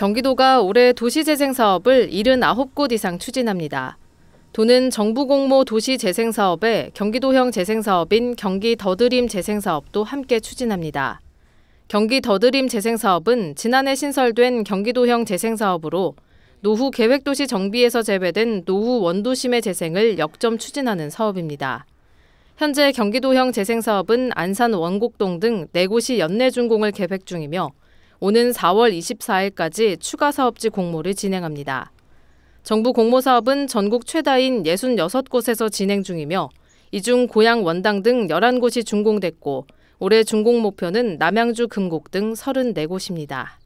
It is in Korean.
경기도가 올해 도시재생 사업을 79곳 이상 추진합니다. 도는 정부 공모 도시 재생 사업에 경기도형 재생 사업인 경기 더드림 재생 사업도 함께 추진합니다. 경기 더드림 재생 사업은 지난해 신설된 경기도형 재생 사업으로 노후 계획도시 정비에서 제외된 노후 원도심의 재생을 역점 추진하는 사업입니다. 현재 경기도형 재생 사업은 안산 원곡동 등 4곳이 연내 준공을 계획 중이며 오는 4월 24일까지 추가 사업지 공모를 진행합니다. 정부 공모 사업은 전국 최다인 66곳에서 진행 중이며 이 중 고양 원당 등 11곳이 준공됐고 올해 준공 목표는 남양주 금곡 등 34곳입니다.